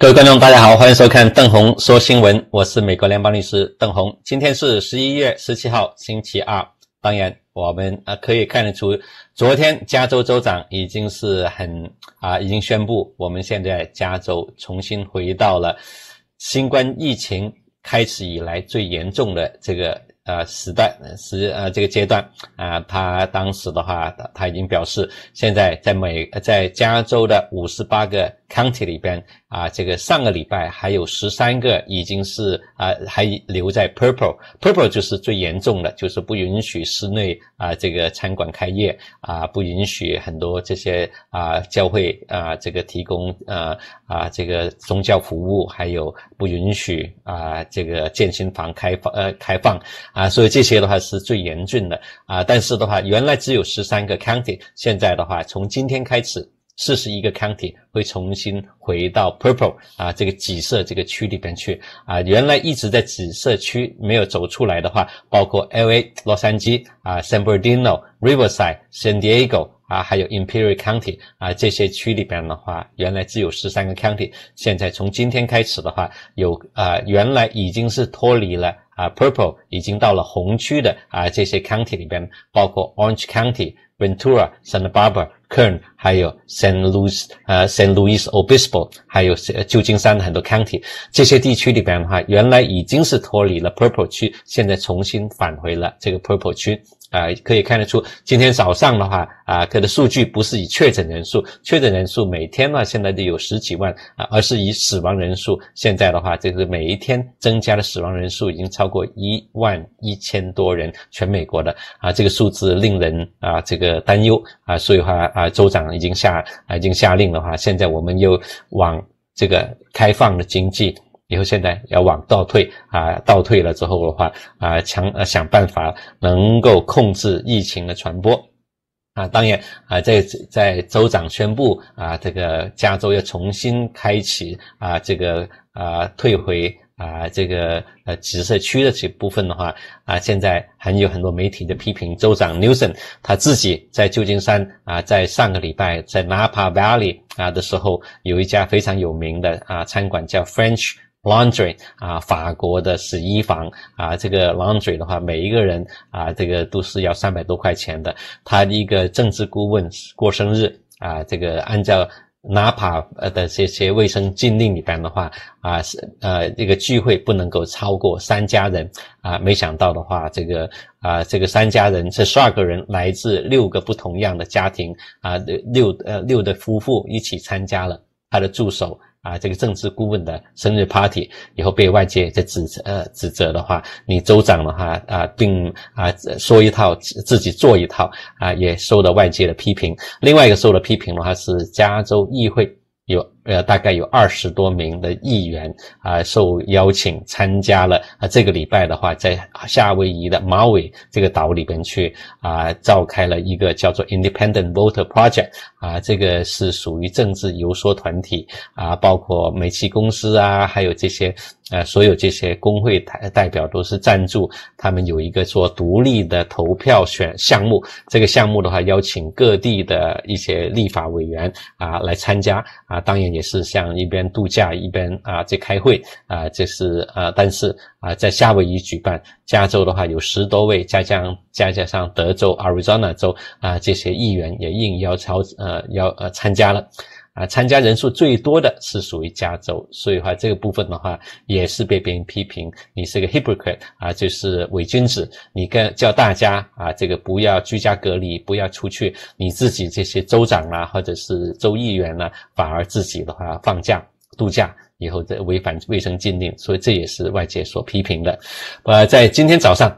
各位观众，大家好，欢迎收看邓红说新闻。我是美国联邦律师邓红。今天是十一月十七号，星期二。当然，我们啊可以看得出，昨天加州州长已经是很啊，已经宣布，我们现在加州重新回到了新冠疫情开始以来最严重的这个呃时代，时呃这个阶段啊。他当时的话，他已经表示，现在在美在加州的五十八个 county 里边。啊，这个上个礼拜还有十三个已经是啊，还留在 purple，purple 就是最严重的，就是不允许室内啊这个餐馆开业啊，不允许很多这些啊教会啊这个提供呃啊这个宗教服务，还有不允许啊这个健身房开放呃开放啊，所以这些的话是最严峻的啊。但是的话，原来只有十三个 county，现在的话从今天开始。四十一个 county 会重新回到 purple 啊这个紫色这个区里边去啊。原来一直在紫色区没有走出来的话，包括 L A 洛杉矶啊、San Bernardino、Riverside、San Diego 啊，还有 Imperial County 啊这些区里边的话，原来只有十三个 county，现在从今天开始的话，有啊原来已经是脱离了啊 purple 已经到了红区的啊这些 county 里边，包括 Orange County、Ventura、Santa Barbara、Kern。还有 Saint Louis，呃 Saint Louis Obispo，还有旧金山的很多 county，这些地区里边的话，原来已经是脱离了 purple 区，现在重新返回了这个 purple 区，啊，可以看得出，今天早上的话，啊，它的数据不是以确诊人数，确诊人数每天呢现在都有十几万啊，而是以死亡人数，现在的话，这个每一天增加的死亡人数已经超过一万一千多人，全美国的啊，这个数字令人啊这个担忧啊，所以话啊州长。已经下啊，已经下令的话，现在我们又往这个开放的经济，以后现在要往倒退啊，倒退了之后的话啊，强想办法能够控制疫情的传播啊，当然啊，在在州长宣布啊，这个加州要重新开启啊，这个啊退回。啊，这个呃，紫色区的这部分的话，啊，现在还有很多媒体的批评。州长 Nelson 他自己在旧金山啊，在上个礼拜在 Napa Valley 啊的时候，有一家非常有名的啊餐馆叫 French Laundry 啊，法国的洗衣房啊。这个 Laundry 的话，每一个人啊，这个都是要三百多块钱的。他的一个政治顾问过生日啊，这个按照。哪怕呃的这些卫生禁令里边的话啊是呃这个聚会不能够超过三家人啊，没想到的话这个啊这个三家人这十二个人来自六个不同样的家庭啊六六呃六对夫妇一起参加了。他的助手啊，这个政治顾问的生日 party 以后被外界在指责，呃，指责的话，你州长的话啊，并啊说一套，自己做一套啊，也受到外界的批评。另外一个受到批评的话是加州议会有。呃，大概有二十多名的议员啊，受邀请参加了啊，这个礼拜的话，在夏威夷的马尾这个岛里边去啊，召开了一个叫做 Independent Voter Project 啊，这个是属于政治游说团体啊，包括煤气公司啊，还有这些呃，所有这些工会代代表都是赞助。他们有一个做独立的投票选项目，这个项目的话，邀请各地的一些立法委员啊来参加啊，当然。也是像一边度假一边啊在开会啊，这是啊，但是啊在夏威夷举办，加州的话有十多位加加加加上德州 Arizona 州啊这些议员也应邀超呃邀呃参加了。啊，参加人数最多的是属于加州，所以话这个部分的话也是被别人批评，你是个 hypocrite 啊，就是伪君子。你跟叫大家啊，这个不要居家隔离，不要出去，你自己这些州长啦或者是州议员呢，反而自己的话放假度假，以后这违反卫生禁令，所以这也是外界所批评的。呃，在今天早上。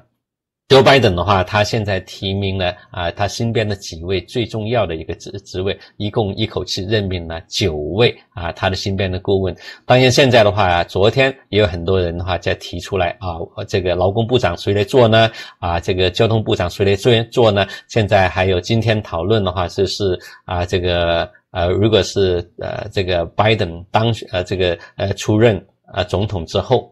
Joe Biden 的话，他现在提名了啊，他身边的几位最重要的一个职职位，一共一口气任命了九位啊，他的身边的顾问。当然，现在的话，昨天也有很多人的话在提出来啊，这个劳工部长谁来做呢？啊，这个交通部长谁来做做呢？现在还有今天讨论的话，就是啊，这个呃，如果是呃，这个 Biden 当选呃，这个呃，出任啊总统之后。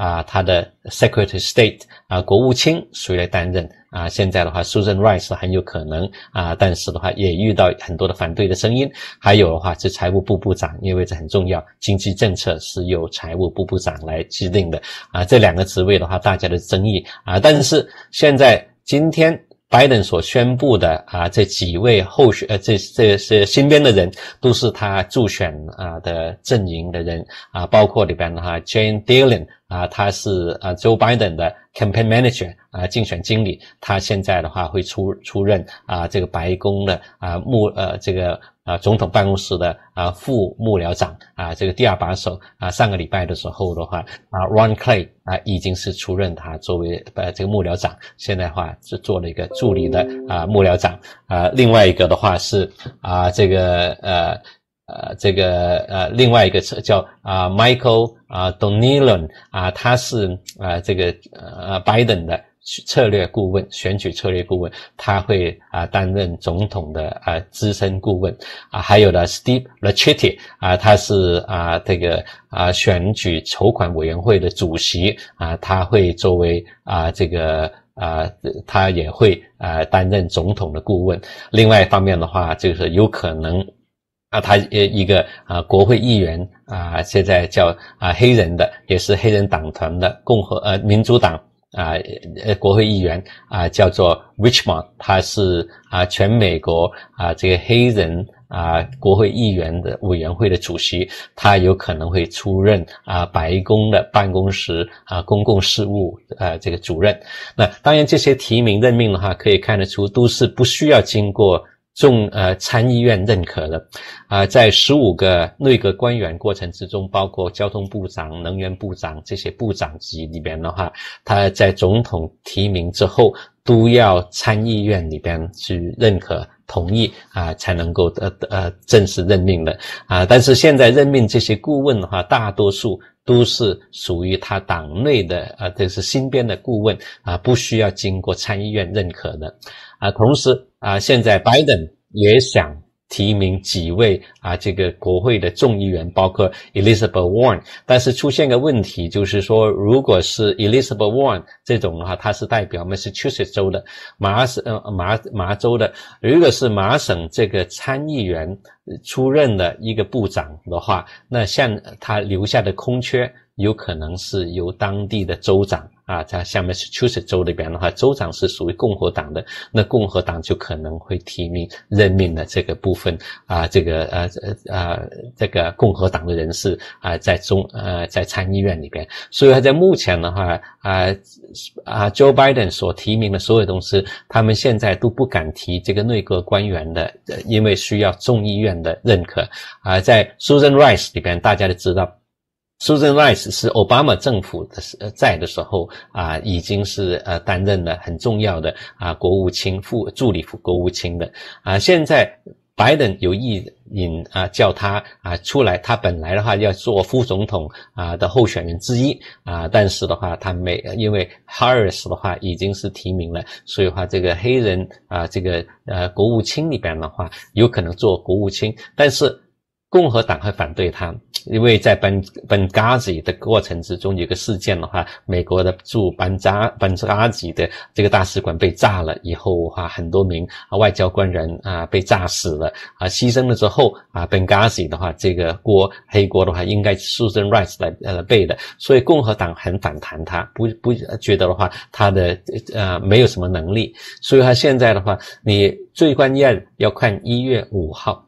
啊，他的 Secretary State 啊，国务卿谁来担任啊？现在的话，Susan Rice 很有可能啊，但是的话也遇到很多的反对的声音。还有的话是财务部部长，因为这很重要，经济政策是由财务部部长来制定的啊。这两个职位的话，大家的争议啊，但是现在今天。拜登所宣布的啊，这几位候选呃，这这些新编的人都是他助选啊的阵营的人啊，包括里边的哈 j a n e d i l l o n 啊，他是啊 Joe Biden 的 campaign manager 啊，竞选经理，他现在的话会出出任啊这个白宫的啊幕呃这个。啊，总统办公室的啊副幕僚长啊，这个第二把手啊，上个礼拜的时候的话啊，Ron Clay 啊已经是出任他作为呃这个幕僚长，现在话是做了一个助理的啊幕僚长啊，另外一个的话是啊这个呃呃这个呃另外一个叫啊 Michael 啊 Donilon 啊他是啊这个呃 Biden 的。策略顾问，选举策略顾问，他会啊担任总统的啊资深顾问啊，还有的 Steve l a c h i t i 啊，他是啊这个啊选举筹款委员会的主席啊，他会作为啊这个啊他也会啊担任总统的顾问。另外一方面的话，就是有可能啊，他呃一个啊国会议员啊，现在叫啊黑人的，也是黑人党团的共和呃民主党。啊，呃，国会议员啊，叫做 Richmond，他是啊，全美国啊，这个黑人啊，国会议员的委员会的主席，他有可能会出任啊，白宫的办公室啊，公共事务啊，这个主任。那当然，这些提名任命的话，可以看得出都是不需要经过。众呃参议院认可了，啊，在十五个内阁官员过程之中，包括交通部长、能源部长这些部长级里边的话，他在总统提名之后都要参议院里边去认可同意啊，才能够呃呃正式任命的啊。但是现在任命这些顾问的话，大多数都是属于他党内的啊，就是新编的顾问啊，不需要经过参议院认可的。啊，同时啊，现在拜登也想提名几位啊，这个国会的众议员，包括 Elizabeth Warren。但是出现个问题，就是说，如果是 Elizabeth Warren 这种的话，他是代表 Massachusetts 州的麻省，呃，麻麻州的。如果是麻省这个参议员出任的一个部长的话，那像他留下的空缺，有可能是由当地的州长。啊，在下面是 s e 州里边的话，州长是属于共和党的，那共和党就可能会提名任命的这个部分啊，这个呃呃啊，这个共和党的人士啊，在中呃在参议院里边，所以，在目前的话啊啊，Joe Biden 所提名的所有东西，他们现在都不敢提这个内阁官员的，因为需要众议院的认可。啊，在 Susan Rice 里边，大家都知道。Susan Rice 是奥巴马政府的时在的时候啊，已经是呃担任了很重要的啊国务卿副助理副国务卿的啊。现在拜登有意引啊叫他啊出来，他本来的话要做副总统啊的候选人之一啊，但是的话他没因为 Harris 的话已经是提名了，所以话这个黑人啊这个呃国务卿里边的话有可能做国务卿，但是。共和党会反对他，因为在本本嘎子的过程之中，有个事件的话，美国的驻班扎本扎吉的这个大使馆被炸了以后，话很多名啊外交官人啊被炸死了啊牺牲了之后啊，本嘎子的话这个锅黑锅的话，应该 Susan Rice 来呃背的，所以共和党很反弹他，不不觉得的话，他的呃没有什么能力，所以他现在的话，你最关键要看一月五号。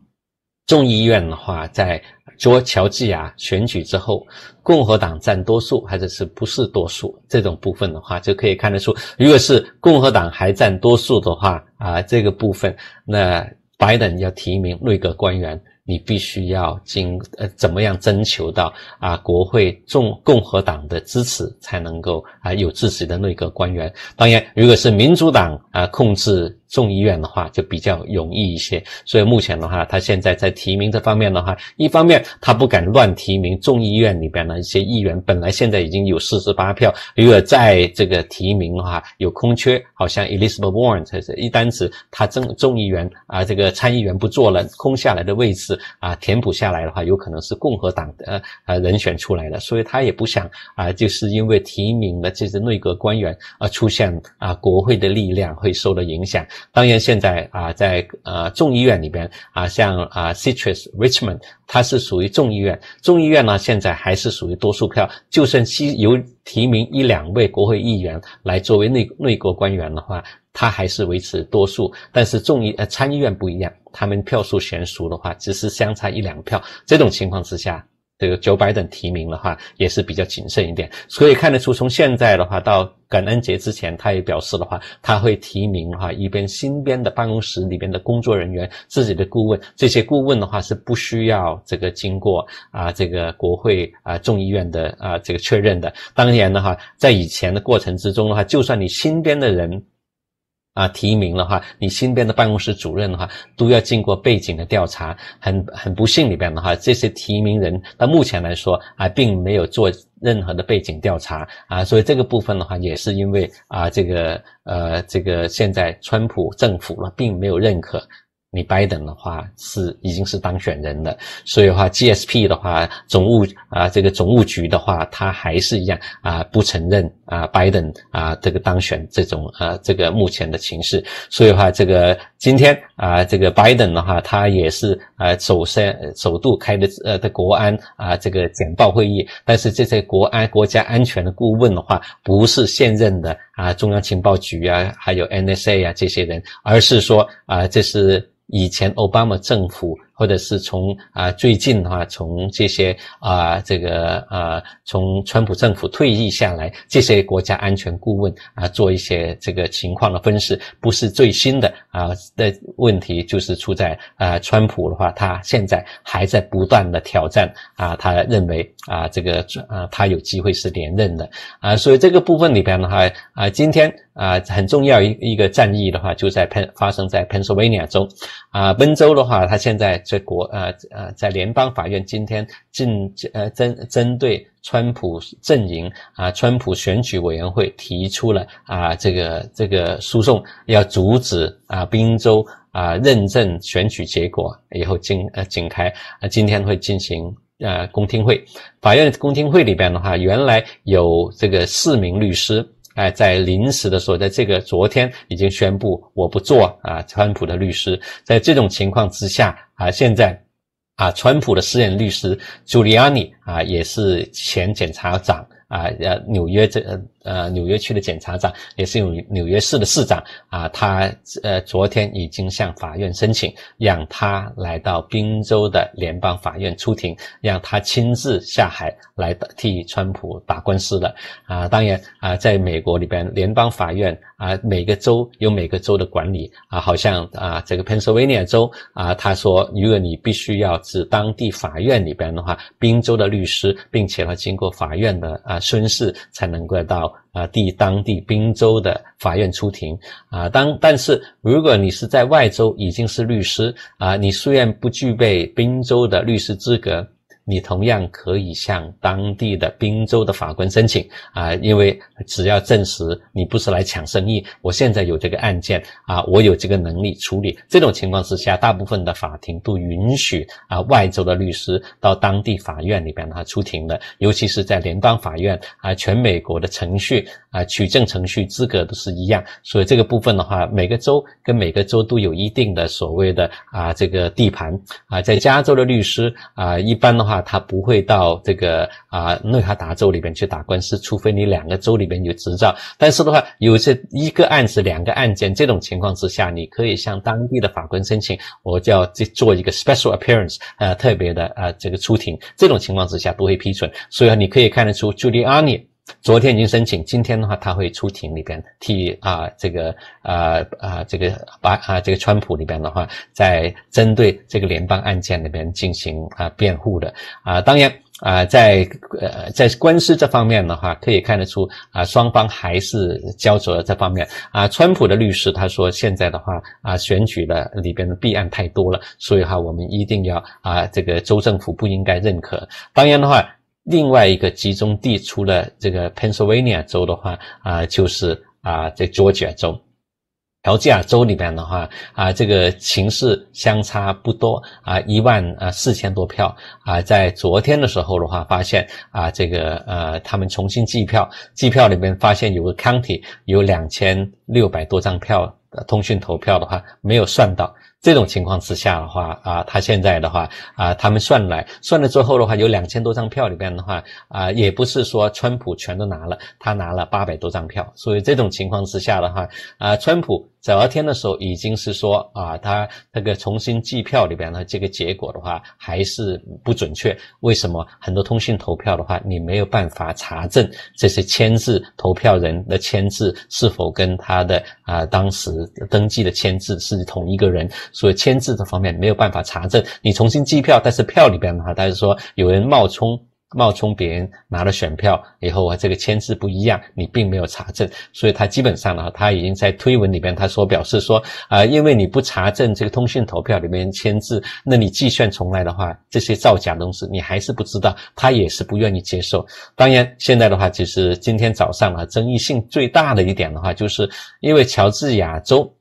众议院的话，在捉乔治亚选举之后，共和党占多数，或者是不是多数这种部分的话，就可以看得出，如果是共和党还占多数的话，啊，这个部分，那拜登要提名内阁官员，你必须要经呃怎么样征求到啊，国会众共和党的支持，才能够啊有自己的内阁官员。当然，如果是民主党啊控制。众议院的话就比较容易一些，所以目前的话，他现在在提名这方面的话，一方面他不敢乱提名，众议院里边的一些议员本来现在已经有四十八票，如果在这个提名的话有空缺，好像 Elizabeth Warren 这一单词，他众众议员啊这个参议员不做了，空下来的位置啊填补下来的话，有可能是共和党的啊人选出来的，所以他也不想啊，就是因为提名的这些内阁官员而出现啊国会的力量会受到影响。当然，现在啊，在呃众议院里边啊，像啊，Citrus Richmond，它是属于众议院。众议院呢，现在还是属于多数票。就算西由提名一两位国会议员来作为内内阁官员的话，他还是维持多数。但是众议呃参议院不一样，他们票数悬殊的话，只是相差一两票。这种情况之下。这个九百等提名的话，也是比较谨慎一点，所以看得出从现在的话到感恩节之前，他也表示的话，他会提名哈一边新编的办公室里边的工作人员、自己的顾问，这些顾问的话是不需要这个经过啊这个国会啊众议院的啊这个确认的。当然的话，在以前的过程之中的话，就算你新编的人。啊，提名的话，你新编的办公室主任的话，都要经过背景的调查。很很不幸，里边的话，这些提名人到目前来说啊，并没有做任何的背景调查啊，所以这个部分的话，也是因为啊，这个呃，这个现在川普政府了，并没有认可。你拜登的话是已经是当选人了，所以话 GSP 的话，总务啊这个总务局的话，他还是一样啊不承认啊拜登啊这个当选这种啊这个目前的情势，所以话这个今天啊这个拜登的话，他也是啊首先首度开的呃的国安啊这个简报会议，但是这些国安国家安全的顾问的话，不是现任的。啊，中央情报局啊，还有 NSA 啊，这些人，而是说啊，这是以前奥巴马政府。或者是从啊最近的话，从这些啊这个啊从川普政府退役下来这些国家安全顾问啊做一些这个情况的分析，不是最新的啊的问题，就是出在啊川普的话，他现在还在不断的挑战啊，他认为啊这个啊他有机会是连任的啊，所以这个部分里边的话啊今天啊很重要一一个战役的话，就在喷发生在 Pennsylvania 中啊，温州的话，他现在。在国啊呃在联邦法院今天进呃针针对川普阵营啊，川普选举委员会提出了啊这个这个诉讼，要阻止啊宾州啊认证选举结果以后进呃经开啊，今天会进行呃公听会，法院公听会里边的话，原来有这个四名律师。哎，在临时的时候，在这个昨天已经宣布我不做啊，川普的律师，在这种情况之下啊，现在啊，川普的私人律师朱利安尼啊，也是前检察长。啊，呃，纽约这呃，纽约区的检察长也是纽纽约市的市长啊，他呃昨天已经向法院申请，让他来到宾州的联邦法院出庭，让他亲自下海来替川普打官司的啊。当然啊，在美国里边，联邦法院啊，每个州有每个州的管理啊，好像啊，这个 Pennsylvania 州啊，他说，如果你必须要至当地法院里边的话，宾州的律师，并且呢，经过法院的啊。孙氏才能够到啊地当地滨州的法院出庭啊，当但是如果你是在外州已经是律师啊，你虽然不具备滨州的律师资格。你同样可以向当地的宾州的法官申请啊，因为只要证实你不是来抢生意，我现在有这个案件啊，我有这个能力处理。这种情况之下，大部分的法庭都允许啊外州的律师到当地法院里边他出庭的，尤其是在联邦法院啊，全美国的程序啊取证程序资格都是一样。所以这个部分的话，每个州跟每个州都有一定的所谓的啊这个地盘啊，在加州的律师啊一般的话。啊，他不会到这个啊内华达州里边去打官司，除非你两个州里边有执照。但是的话，有些一个案子、两个案件这种情况之下，你可以向当地的法官申请，我叫这做一个 special appearance，呃，特别的呃这个出庭，这种情况之下不会批准。所以你可以看得出，朱利安尼。昨天已经申请，今天的话他会出庭里边替啊这个啊啊这个把啊这个川普里边的话在针对这个联邦案件里边进行啊辩护的啊，当然啊在呃在官司这方面的话，可以看得出啊双方还是交灼这方面啊，川普的律师他说现在的话啊选举的里边的弊案太多了，所以哈我们一定要啊这个州政府不应该认可，当然的话。另外一个集中地，除了这个 Pennsylvania 州的话，啊，就是啊，在 Georgia 州，佐治亚州里边的话，啊，这个形势相差不多，啊，一万啊四千多票，啊，在昨天的时候的话，发现啊，这个呃，他们重新计票，计票里面发现有个 county 有两千六百多张票，通讯投票的话没有算到。这种情况之下的话，啊，他现在的话，啊，他们算来算了之后的话，有两千多张票里边的话，啊，也不是说川普全都拿了，他拿了八百多张票，所以这种情况之下的话，啊，川普。在聊天的时候已经是说啊，他那个重新计票里边呢，这个结果的话还是不准确。为什么很多通讯投票的话，你没有办法查证这些签字投票人的签字是否跟他的啊当时登记的签字是同一个人？所以签字这方面没有办法查证。你重新计票，但是票里边的话，大是说有人冒充。冒充别人拿了选票以后，我这个签字不一样，你并没有查证，所以他基本上呢，他已经在推文里面他说表示说，啊，因为你不查证这个通讯投票里面签字，那你计算重来的话，这些造假东西你还是不知道，他也是不愿意接受。当然，现在的话，其实今天早上啊，争议性最大的一点的话，就是因为乔治亚州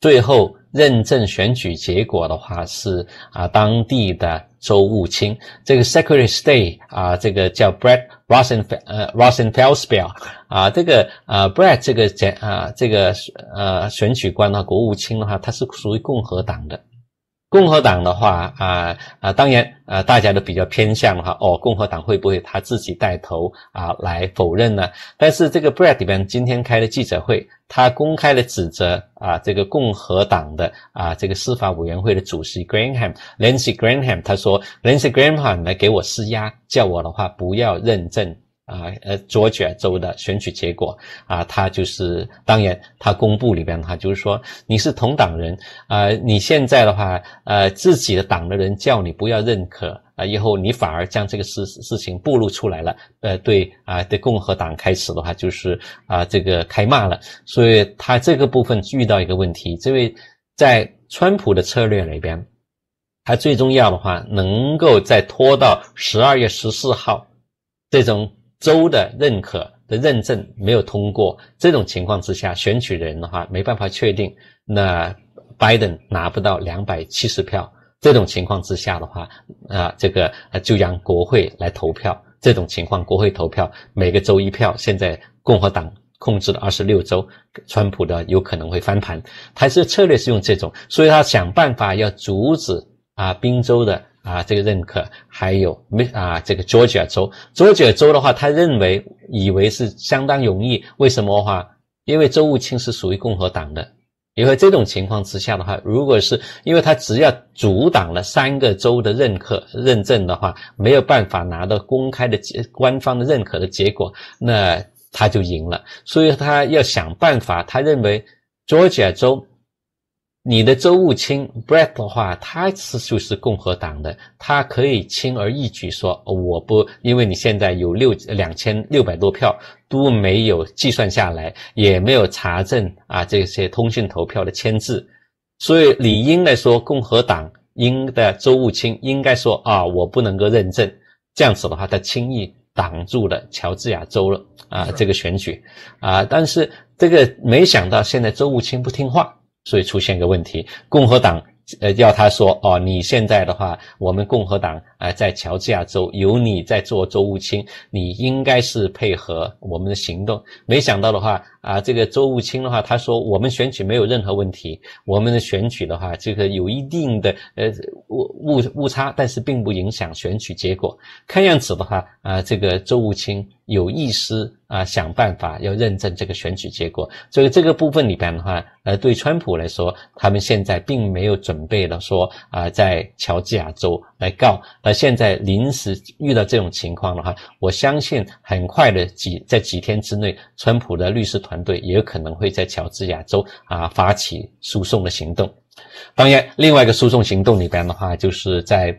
最后认证选举结果的话是啊，当地的。周务卿，这个 Secretary State 啊，这个叫 Brett Russen，呃，Russell e l s c e l l 啊，这个啊 Brett 这个前啊这个呃选举官呢，国务卿的话，他是属于共和党的。共和党的话啊啊，当然啊，大家都比较偏向的话，哦，共和党会不会他自己带头啊来否认呢？但是这个 Brad 里边今天开的记者会，他公开的指责啊，这个共和党的啊，这个司法委员会的主席 g r a a h m 格雷汉 y Graham，他说，Graham 来给我施压，叫我的话不要认证。啊，呃，卓治州的选举结果啊，他就是，当然，他公布里边的话就是说，你是同党人啊，你现在的话，呃，自己的党的人叫你不要认可啊，以后你反而将这个事事情暴露出来了，呃，对，啊，对共和党开始的话就是啊，这个开骂了，所以他这个部分遇到一个问题，这位在川普的策略里边，他最重要的话，能够再拖到十二月十四号这种。州的认可的认证没有通过，这种情况之下，选举人的话没办法确定。那 Biden 拿不到两百七十票，这种情况之下的话，啊，这个就让国会来投票。这种情况，国会投票，每个州一票。现在共和党控制了二十六州，川普的有可能会翻盘。他是策略是用这种，所以他想办法要阻止啊，宾州的。啊，这个认可还有没啊？这个 Georgia 州，g e o r g i a 州的话，他认为以为是相当容易。为什么话？因为州务卿是属于共和党的。因为这种情况之下的话，如果是因为他只要阻挡了三个州的认可认证的话，没有办法拿到公开的、官方的认可的结果，那他就赢了。所以他要想办法，他认为 Georgia 州。你的州务卿 Brett 的话，他是就是共和党的，他可以轻而易举说我不，因为你现在有六两千六百多票都没有计算下来，也没有查证啊这些通讯投票的签字，所以理应来说，共和党应的州务卿应该说啊，我不能够认证。这样子的话，他轻易挡住了乔治亚州了啊这个选举啊，但是这个没想到现在州务卿不听话。所以出现个问题，共和党呃要他说哦，你现在的话，我们共和党呃，在乔治亚州有你在做州务卿，你应该是配合我们的行动。没想到的话啊，这个州务卿的话，他说我们选举没有任何问题，我们的选举的话，这个有一定的呃误误误差，但是并不影响选举结果。看样子的话啊，这个州务卿。有意思啊，想办法要认证这个选举结果。所以这个部分里边的话，呃，对川普来说，他们现在并没有准备了说啊，在乔治亚州来告。而现在临时遇到这种情况的话，我相信很快的几在几天之内，川普的律师团队也有可能会在乔治亚州啊发起诉讼的行动。当然，另外一个诉讼行动里边的话，就是在。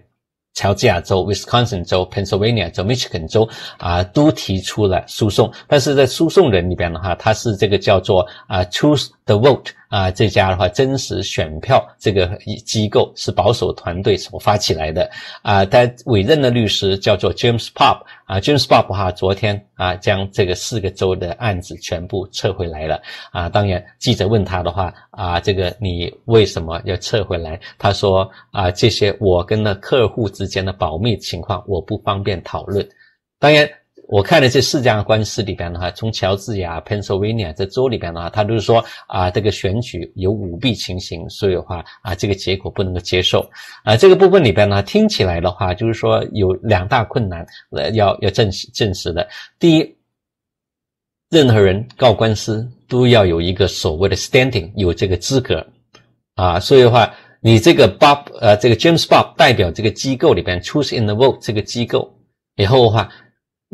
乔治亚州、Wisconsin 州、Pennsylvania 州、Michigan 州啊，都提出了诉讼，但是在诉讼人里边的话，他是这个叫做啊，Choose the Vote。啊，这家的话，真实选票这个机构是保守团队所发起来的啊，他委任的律师叫做 James Pop 啊，James Pop 哈，昨天啊将这个四个州的案子全部撤回来了啊，当然记者问他的话啊，这个你为什么要撤回来？他说啊，这些我跟那客户之间的保密情况，我不方便讨论，当然。我看了这四家官司里边的话，从乔治呀、Pennsylvania 这州里边的话，他都是说啊，这个选举有舞弊情形，所以的话啊，这个结果不能够接受。啊，这个部分里边呢，听起来的话，就是说有两大困难呃，要要证实证实的。第一，任何人告官司都要有一个所谓的 standing，有这个资格啊，所以的话你这个 Bob 呃，这个 James Bob 代表这个机构里边 Choose in the Vote 这个机构，以后的话。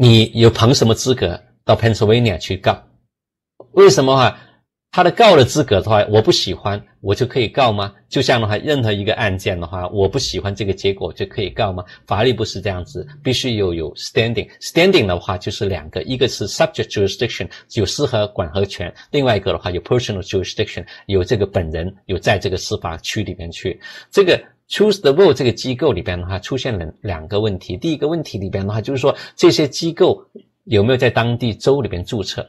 你有凭什么资格到 Pennsylvania 去告？为什么话？他的告的资格的话，我不喜欢，我就可以告吗？就像的话，任何一个案件的话，我不喜欢这个结果就可以告吗？法律不是这样子，必须有有 standing。standing 的话就是两个，一个是 subject jurisdiction 有适合管和权，另外一个的话有 personal jurisdiction 有这个本人有在这个司法区里面去这个。Choose the role 这个机构里边的话，出现了两个问题。第一个问题里边的话，就是说这些机构有没有在当地州里边注册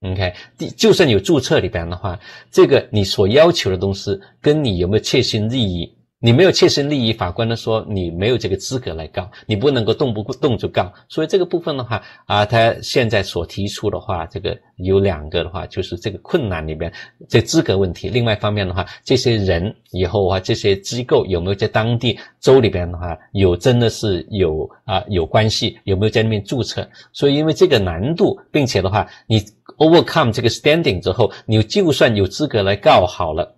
？OK，第就算有注册里边的话，这个你所要求的东西跟你有没有切身利益？你没有切身利益，法官呢说你没有这个资格来告，你不能够动不动就告。所以这个部分的话啊，他现在所提出的话，这个有两个的话，就是这个困难里面这资格问题。另外一方面的话，这些人以后啊，这些机构有没有在当地州里边的话，有真的是有啊有关系，有没有在那边注册？所以因为这个难度，并且的话，你 overcome 这个 standing 之后，你就算有资格来告好了，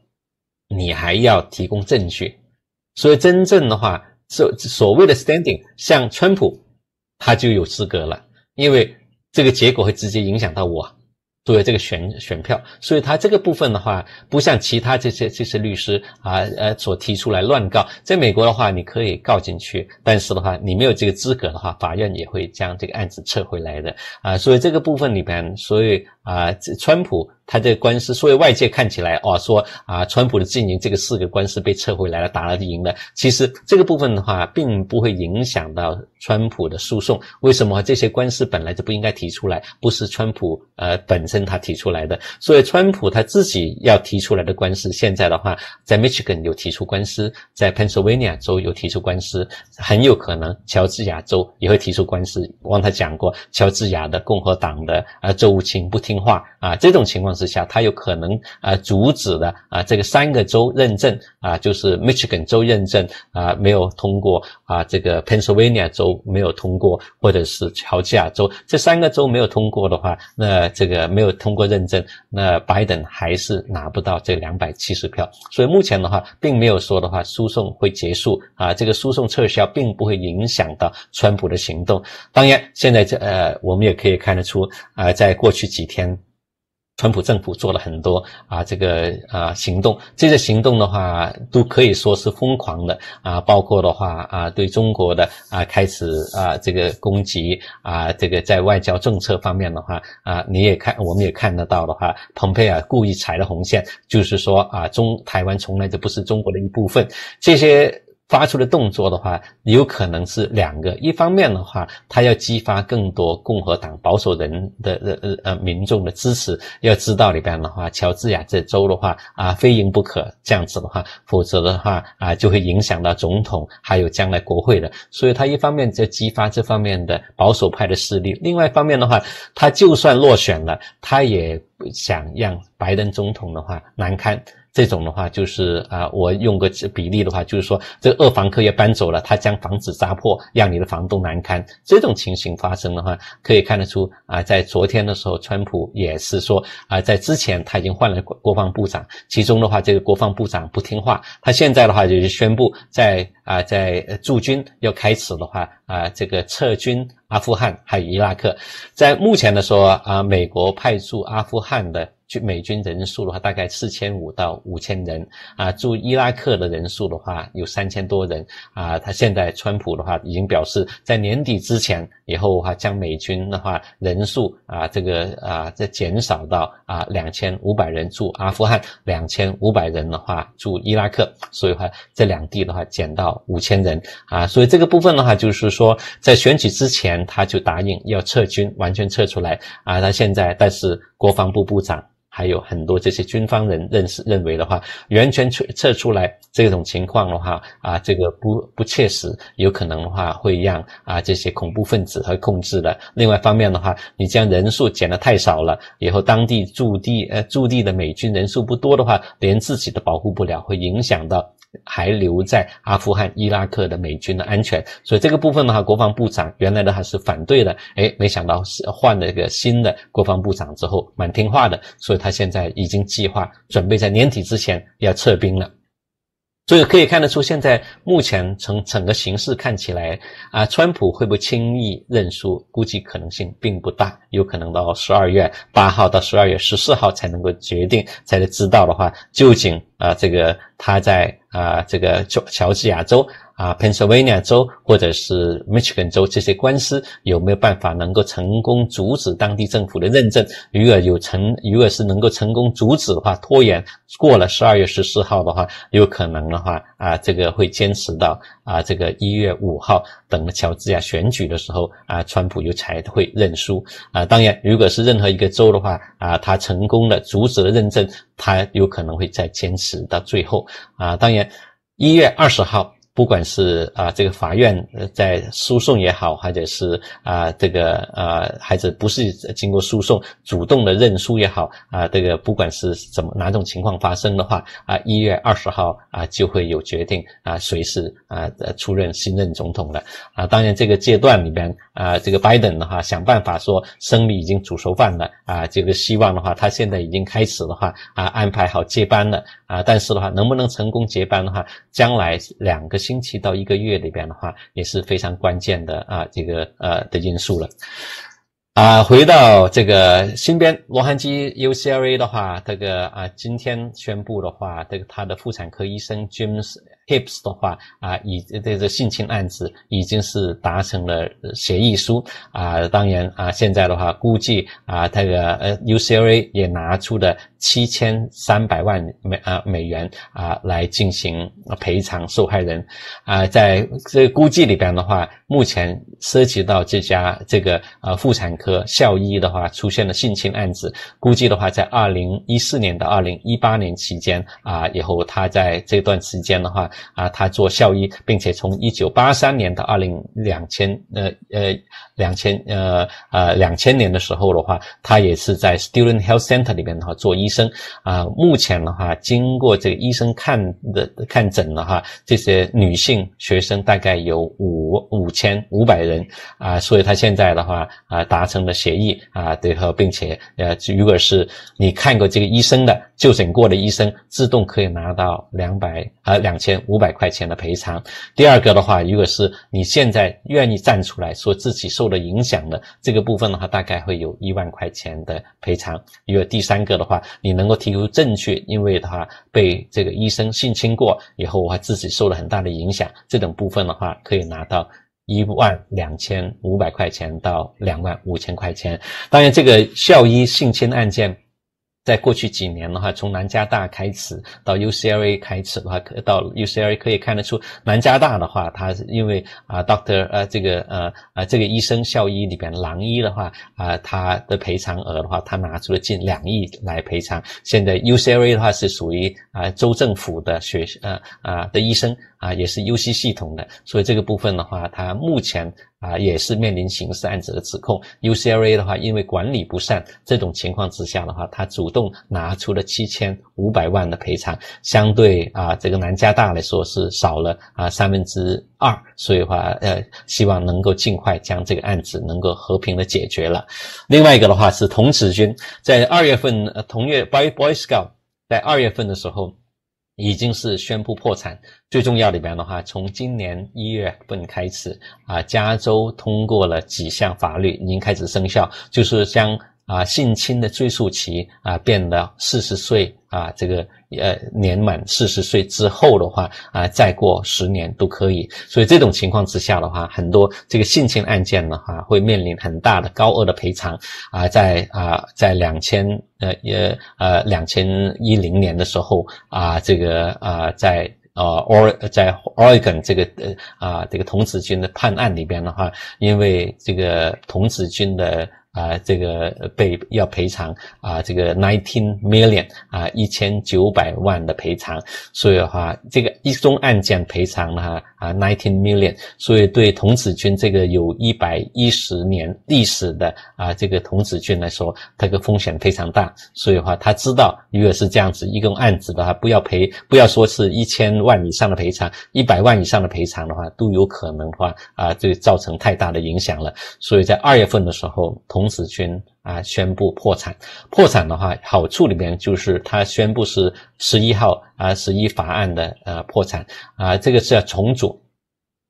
你还要提供证据。所以真正的话，所所谓的 standing，像川普，他就有资格了，因为这个结果会直接影响到我作为这个选选票。所以他这个部分的话，不像其他这些这些律师啊呃所提出来乱告。在美国的话，你可以告进去，但是的话，你没有这个资格的话，法院也会将这个案子撤回来的啊。所以这个部分里边，所以啊，川普。他这个官司，所以外界看起来哦，说啊，川普的阵营这个四个官司被撤回来了，打了就赢了。其实这个部分的话，并不会影响到川普的诉讼。为什么这些官司本来就不应该提出来？不是川普呃本身他提出来的，所以川普他自己要提出来的官司，现在的话，在 Michigan 有提出官司，在 Pennsylvania 州有提出官司，很有可能乔治亚州也会提出官司。我刚才讲过，乔治亚的共和党的啊州卿不听话啊，这种情况是。之下，他有可能啊阻止的啊这个三个州认证啊就是 Michigan 州认证啊没有通过啊这个 Pennsylvania 州没有通过，或者是乔治亚州这三个州没有通过的话，那这个没有通过认证，那拜登还是拿不到这两百七十票。所以目前的话，并没有说的话诉讼会结束啊，这个诉讼撤销并不会影响到川普的行动。当然，现在这呃我们也可以看得出啊，在过去几天。川普政府做了很多啊，这个啊行动，这些行动的话都可以说是疯狂的啊，包括的话啊，对中国的啊开始啊这个攻击啊，这个在外交政策方面的话啊，你也看，我们也看得到的话，蓬佩尔故意踩了红线，就是说啊，中台湾从来就不是中国的一部分，这些。发出的动作的话，有可能是两个。一方面的话，他要激发更多共和党保守人的呃呃呃民众的支持。要知道里边的话，乔治亚这州的话啊，非赢不可。这样子的话，否则的话啊，就会影响到总统还有将来国会的。所以他一方面在激发这方面的保守派的势力，另外一方面的话，他就算落选了，他也不想让白人总统的话难堪。这种的话就是啊，我用个比例的话，就是说这二房客也搬走了，他将房子砸破，让你的房东难堪。这种情形发生的话，可以看得出啊，在昨天的时候，川普也是说啊，在之前他已经换了国防部长，其中的话这个国防部长不听话，他现在的话就是宣布在啊在驻军要开始的话啊这个撤军阿富汗还有伊拉克，在目前的时候啊，美国派驻阿富汗的。美军人数的话，大概四千五到五千人啊。驻伊拉克的人数的话，有三千多人啊。他现在川普的话已经表示，在年底之前以后的话，将美军的话人数啊，这个啊，再减少到啊两千五百人驻阿富汗，两千五百人的话驻伊拉克，所以话这两地的话减到五千人啊。所以这个部分的话，就是说在选举之前他就答应要撤军，完全撤出来啊。他现在但是国防部部长。还有很多这些军方人认识认为的话，完全测测出来这种情况的话，啊，这个不不切实，有可能的话会让啊这些恐怖分子和控制的。另外方面的话，你将人数减的太少了，以后当地驻地呃驻地的美军人数不多的话，连自己都保护不了，会影响到。还留在阿富汗、伊拉克的美军的安全，所以这个部分的话，国防部长原来的还是反对的，哎，没想到是换了一个新的国防部长之后，蛮听话的，所以他现在已经计划准备在年底之前要撤兵了。所以可以看得出，现在目前从整个形势看起来啊，川普会不会轻易认输，估计可能性并不大，有可能到十二月八号到十二月十四号才能够决定，才能知道的话，究竟啊这个他在。啊，这个乔乔治亚州。啊，Pennsylvania 州或者是 Michigan 州这些官司有没有办法能够成功阻止当地政府的认证？如果有成，如果是能够成功阻止的话，拖延过了十二月十四号的话，有可能的话，啊，这个会坚持到啊，这个一月五号，等乔治亚选举的时候，啊，川普又才会认输。啊，当然，如果是任何一个州的话，啊，他成功的阻止了认证，他有可能会再坚持到最后。啊，当然，一月二十号。不管是啊这个法院在诉讼也好，或者是啊这个啊孩子不是经过诉讼主动的认输也好啊，这个不管是怎么哪种情况发生的话啊，一月二十号啊就会有决定啊谁是啊出任新任总统了啊。当然这个阶段里面啊，这个拜登的话想办法说生米已经煮熟饭了啊，这个希望的话他现在已经开始的话啊安排好接班了啊，但是的话能不能成功接班的话，将来两个。星期到一个月里边的话，也是非常关键的啊，这个呃的因素了。啊，回到这个新编罗汉基 UCLA 的话，这个啊，今天宣布的话，这个他的妇产科医生 James。Hips 的话啊，已这个性侵案子已经是达成了协议书啊，当然啊，现在的话估计啊，这个呃 UCLA 也拿出了七千三百万美啊美元啊来进行赔偿受害人啊，在这估计里边的话，目前涉及到这家这个呃妇产科校医的话出现了性侵案子，估计的话在二零一四年到二零一八年期间啊，以后他在这段时间的话。啊，他做校医，并且从一九八三年到二零两千呃呃两千呃呃两千年的时候的话，他也是在 Student Health Center 里面的话做医生啊。目前的话，经过这个医生看的看诊的话，这些女性学生大概有五五千五百人啊，所以他现在的话啊达成了协议啊，对后并且呃，如果是你看过这个医生的就诊过的医生，自动可以拿到两百啊两千。五百块钱的赔偿。第二个的话，如果是你现在愿意站出来说自己受了影响的这个部分的话，大概会有一万块钱的赔偿。如果第三个的话，你能够提出证据，因为的话被这个医生性侵过以后，我自己受了很大的影响，这种部分的话可以拿到一万两千五百块钱到两万五千块钱。当然，这个校医性侵案件。在过去几年的话，从南加大开始到 UCLA 开始的话，到 UCLA 可以看得出，南加大的话，它因为啊，doctor 呃，这个呃啊，这个医生校医里边，狼医的话啊，他的赔偿额的话，他拿出了近两亿来赔偿。现在 UCLA 的话是属于啊州政府的学呃啊的医生啊，也是 UC 系统的，所以这个部分的话，它目前。啊，也是面临刑事案子的指控。UCLA 的话，因为管理不善，这种情况之下的话，他主动拿出了七千五百万的赔偿，相对啊，这个南加大来说是少了啊三分之二，所以话呃，希望能够尽快将这个案子能够和平的解决了。另外一个的话是童子军，在二月份，呃，同月，Boy Boy Scout 在二月份的时候。已经是宣布破产。最重要里面的话，从今年一月份开始啊，加州通过了几项法律，已经开始生效，就是将。啊，性侵的追诉期啊，变得四十岁啊，这个呃，年满四十岁之后的话啊，再过十年都可以。所以这种情况之下的话，很多这个性侵案件的话，会面临很大的高额的赔偿啊。在啊，在两千呃也呃两千一零年的时候啊，这个啊，在呃在 Oregon 这个呃啊这个童子军的判案里边的话，因为这个童子军的。啊，这个被要赔偿啊，这个 nineteen million 啊，一千九百万的赔偿。所以的话，这个一宗案件赔偿呢啊，nineteen million。所以对童子军这个有一百一十年历史的啊，这个童子军来说，这个风险非常大。所以的话，他知道如果是这样子，一宗案子的话，不要赔，不要说是一千万以上的赔偿，一百万以上的赔偿的话，都有可能的话啊，就造成太大的影响了。所以在二月份的时候，童。同时军啊宣布破产，破产的话好处里面就是他宣布是十一号啊十一法案的呃破产啊这个是要重组，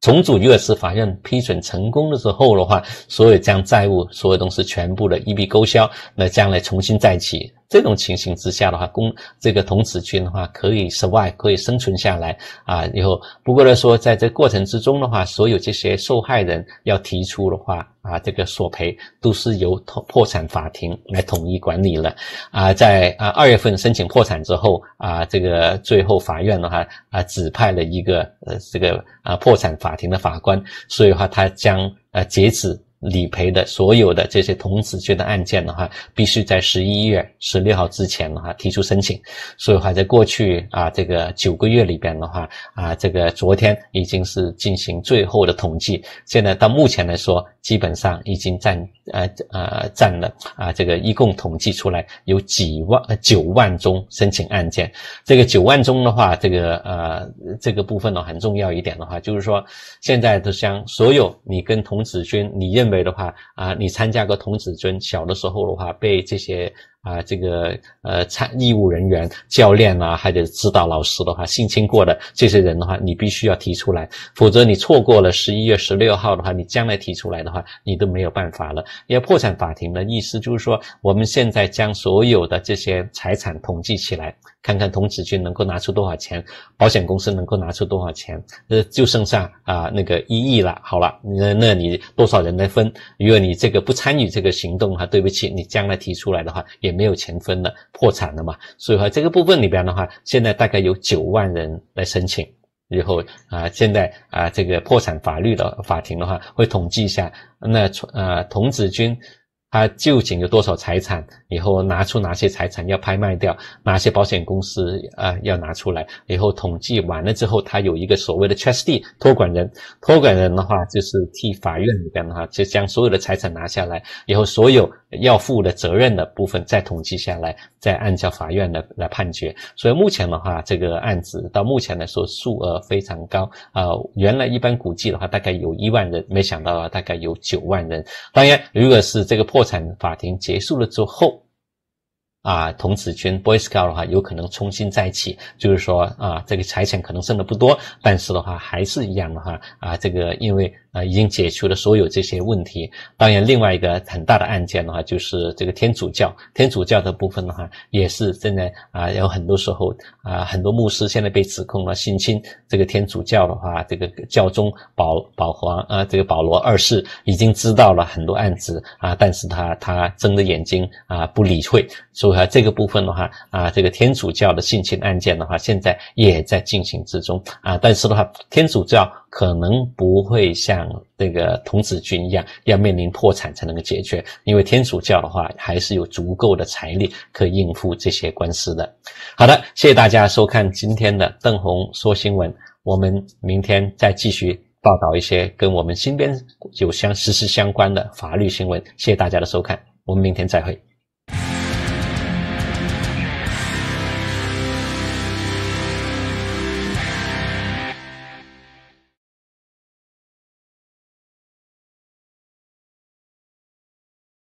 重组如果是法院批准成功的时候的话，所有将债务所有东西全部的一笔勾销，那将来重新再起。这种情形之下的话，公这个同子军的话可以 survive，可以生存下来啊。以后不过来说，在这过程之中的话，所有这些受害人要提出的话啊，这个索赔都是由破产法庭来统一管理了啊。在啊二月份申请破产之后啊，这个最后法院的话啊指派了一个呃这个啊破产法庭的法官，所以话他将呃截止。理赔的所有的这些同时期的案件的话，必须在十一月十六号之前的话提出申请，所以话在过去啊这个九个月里边的话啊这个昨天已经是进行最后的统计，现在到目前来说。基本上已经占呃呃占了啊，这个一共统计出来有几万九万宗申请案件。这个九万宗的话，这个呃这个部分呢很重要一点的话，就是说现在都像所有你跟童子军，你认为的话啊，你参加过童子军小的时候的话，被这些。啊，这个呃，参义务人员、教练呐，还得指导老师的话，性侵过的这些人的话，你必须要提出来，否则你错过了十一月十六号的话，你将来提出来的话，你都没有办法了。要破产法庭的意思就是说，我们现在将所有的这些财产统计起来。看看童子军能够拿出多少钱，保险公司能够拿出多少钱，那就剩下啊那个一亿了。好了，那那你多少人来分？如果你这个不参与这个行动哈，对不起，你将来提出来的话也没有钱分了，破产了嘛。所以话这个部分里边的话，现在大概有九万人来申请。以后啊，现在啊这个破产法律的法庭的话，会统计一下那呃童子军。他究竟有多少财产？以后拿出哪些财产要拍卖掉？哪些保险公司啊要拿出来？以后统计完了之后，他有一个所谓的 trustee 托管人。托管人的话，就是替法院里边的话，就将所有的财产拿下来，以后所有要负的责任的部分再统计下来，再按照法院的来判决。所以目前的话，这个案子到目前来说数额非常高啊。原来一般估计的话，大概有一万人，没想到大概有九万人。当然，如果是这个破。破产法庭结束了之后，啊，童子军 Boy Scout 的话有可能重新再起，就是说啊，这个财产可能剩的不多，但是的话还是一样的话啊，这个因为。啊，已经解除了所有这些问题。当然，另外一个很大的案件的话，就是这个天主教，天主教的部分的话，也是现在啊，有很多时候啊，很多牧师现在被指控了性侵。这个天主教的话，这个教宗保保皇啊，这个保罗二世已经知道了很多案子啊，但是他他睁着眼睛啊，不理会。所以这个部分的话啊，这个天主教的性侵案件的话，现在也在进行之中啊。但是的话，天主教。可能不会像那个童子军一样要面临破产才能够解决，因为天主教的话还是有足够的财力可应付这些官司的。好的，谢谢大家收看今天的邓红说新闻，我们明天再继续报道一些跟我们身边有相实时相关的法律新闻。谢谢大家的收看，我们明天再会。